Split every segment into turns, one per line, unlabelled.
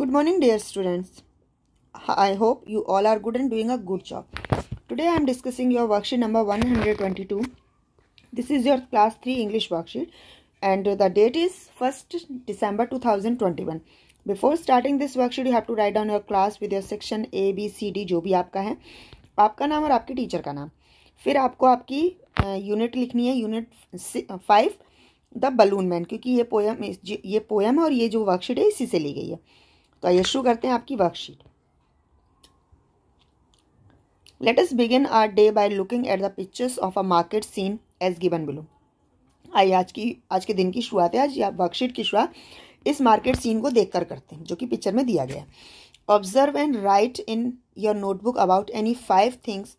good morning dear students i hope you all are good and doing a good job today i am discussing your worksheet number 122 this is your class 3 english worksheet and the date is 1st december 2021 before starting this worksheet you have to write down your class with your section a b c d जो भी आपका है आपका नाम और आपके teacher का नाम फिर आपको आपकी यूनिट लिखनी है unit five the balloon man क्योंकि ये पोयम ये पोयम है और ये जो वर्कशीट है इसी से ली गई है तो आइए शुरू करते हैं आपकी worksheet let us begin our day by looking at the pictures of a market scene as given below आइए आज की आज के दिन की शुरुआत है आज या वर्कशीट की शुरुआत इस मार्केट सीन को देखकर करते हैं जो कि पिक्चर में दिया गया है observe and write in your notebook about any five things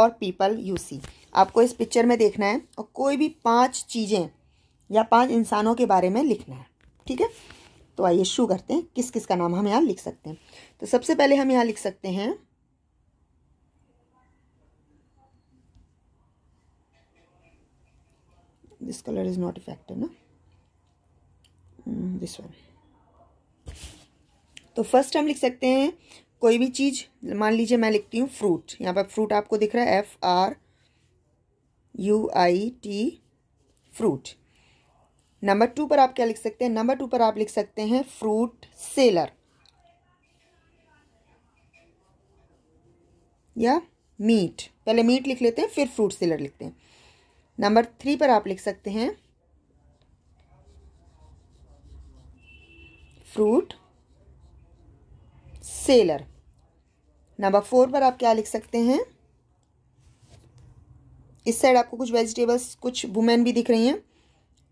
और पीपल यू सी आपको इस पिक्चर में देखना है और कोई भी पांच चीज़ें या पांच इंसानों के बारे में लिखना है ठीक है तो आइए शुरू करते हैं किस किस का नाम हम यहाँ लिख सकते हैं तो सबसे पहले हम यहाँ लिख सकते हैं this colour is not effective ना दिस hmm, वन तो फर्स्ट हम लिख सकते हैं कोई भी चीज़ मान लीजिए मैं लिखती हूँ फ्रूट यहाँ पर फ्रूट आपको दिख रहा है F R U I T fruit number two पर आप क्या लिख सकते हैं नंबर टू पर आप लिख सकते हैं फ्रूट सेलर या मीट पहले मीट लिख लेते हैं फिर फ्रूट सेलर लिखते हैं नंबर थ्री पर आप लिख सकते हैं फ्रूट सेलर नंबर फोर पर आप क्या लिख सकते हैं इस साइड आपको कुछ वेजिटेबल्स कुछ वुमेन भी दिख रही हैं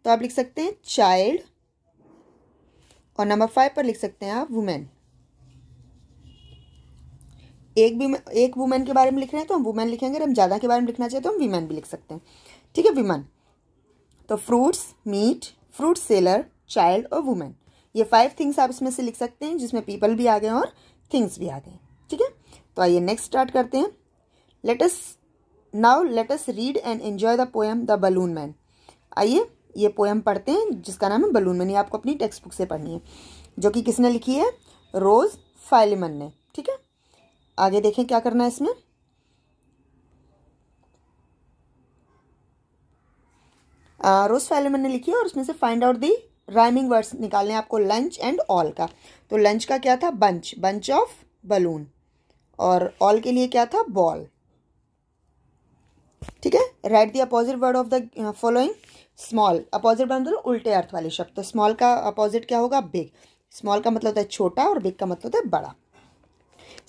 तो आप लिख सकते हैं चाइल्ड और नंबर फाइव पर लिख सकते हैं आप वुमेन एक भी एक वुमेन के बारे में लिख रहे हैं तो हम वुमेन लिखेंगे हम ज़्यादा के बारे में लिखना चाहिए तो हम वीमेन भी लिख सकते हैं ठीक है वीमेन तो fruits meat fruit seller child और वुमेन ये फाइव थिंग्स आप इसमें से लिख सकते हैं जिसमें पीपल भी आ गए और थिंग्स भी आ गए ठीक है तो आइए नेक्स्ट स्टार्ट करते हैं let's now let's read and enjoy the poem the balloon man आइए ये पोएम पढ़ते हैं जिसका नाम है बलून मनी आपको अपनी टेक्स्ट बुक से पढ़नी है जो कि किसने लिखी है रोज़ फाइलिमन ने ठीक है आगे देखें क्या करना है इसमें रोज़ फाइलिमन ने लिखी है और उसमें से find out the rhyming words निकालने आपको लंच एंड ऑल का तो लंच का क्या था बंच बंच ऑफ बलून और ऑल के लिए क्या था बॉल ठीक है write the opposite word of the following small opposite बना दो उल्टे अर्थ वाले शब्द तो स्मॉल का अपोजिट क्या होगा बिग स्मॉल का मतलब होता है छोटा और बिग का मतलब होता है बड़ा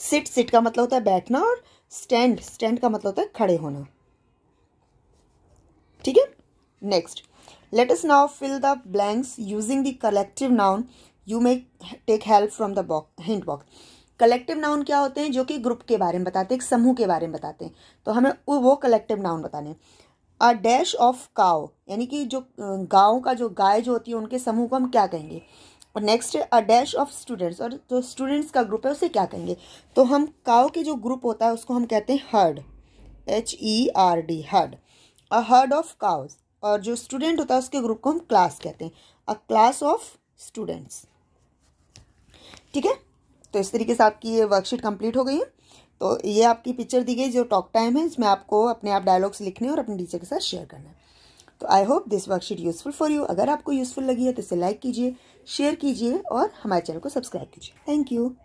सिट सिट का मतलब होता है बैठना और स्टैंड स्टैंड का मतलब होता है खड़े होना ठीक है next let us now fill the blanks using the collective noun you may take help from the box hint box collective noun क्या होते हैं जो कि ग्रुप के बारे में बताते हैं एक समूह के बारे में बताते हैं तो हमें वो कलेक्टिव नाउन बताने अ डैश ऑफ काओ यानी कि जो गाँव का जो गाय जो होती है उनके समूह को हम क्या कहेंगे और next a dash of students और जो स्टूडेंट्स का ग्रुप है उसे क्या कहेंगे तो हम काओ के जो ग्रुप होता है उसको हम कहते हैं herd H E R D herd a herd of cows और जो स्टूडेंट होता है उसके ग्रुप को हम क्लास कहते हैं अ क्लास ऑफ स्टूडेंट्स ठीक है तो इस तरीके से आपकी ये वर्कशीट कंप्लीट हो गई है तो ये आपकी पिक्चर दी गई जो टॉक टाइम है इसमें आपको अपने आप डायलॉग्स लिखने और अपने टीचर के साथ शेयर करना है तो I hope this worksheet useful for you अगर आपको यूजफुल लगी है तो इसे लाइक कीजिए शेयर कीजिए और हमारे चैनल को सब्सक्राइब कीजिए थैंक यू